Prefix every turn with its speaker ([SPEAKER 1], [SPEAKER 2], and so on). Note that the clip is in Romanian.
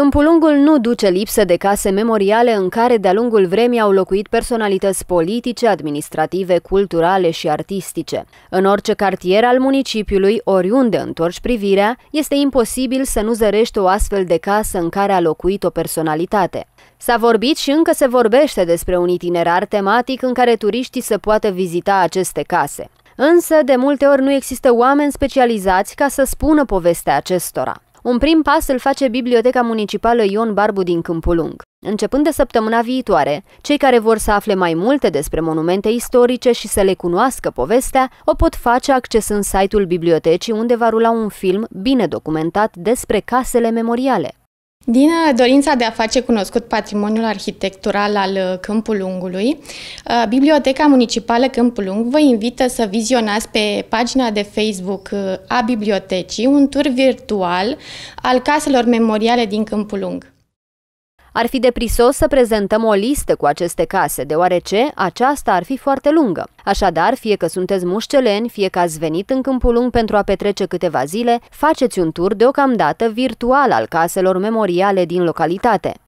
[SPEAKER 1] Câmpulungul nu duce lipsă de case memoriale în care de-a lungul vremii au locuit personalități politice, administrative, culturale și artistice. În orice cartier al municipiului, oriunde întorci privirea, este imposibil să nu zărești o astfel de casă în care a locuit o personalitate. S-a vorbit și încă se vorbește despre un itinerar tematic în care turiștii să poată vizita aceste case. Însă, de multe ori nu există oameni specializați ca să spună povestea acestora. Un prim pas îl face Biblioteca Municipală Ion Barbu din Câmpul Lung. Începând de săptămâna viitoare, cei care vor să afle mai multe despre monumente istorice și să le cunoască povestea, o pot face accesând
[SPEAKER 2] site-ul bibliotecii unde va rula un film bine documentat despre casele memoriale. Din uh, dorința de a face cunoscut patrimoniul arhitectural al uh, Câmpul uh, Biblioteca Municipală Câmpul vă invită să vizionați pe pagina de Facebook a bibliotecii un tur virtual al caselor memoriale din Câmpul ar fi deprisos să prezentăm o listă cu aceste case,
[SPEAKER 1] deoarece aceasta ar fi foarte lungă. Așadar, fie că sunteți mușceleni, fie că ați venit în Câmpul Lung pentru a petrece câteva zile, faceți un tur deocamdată virtual al caselor memoriale din localitate.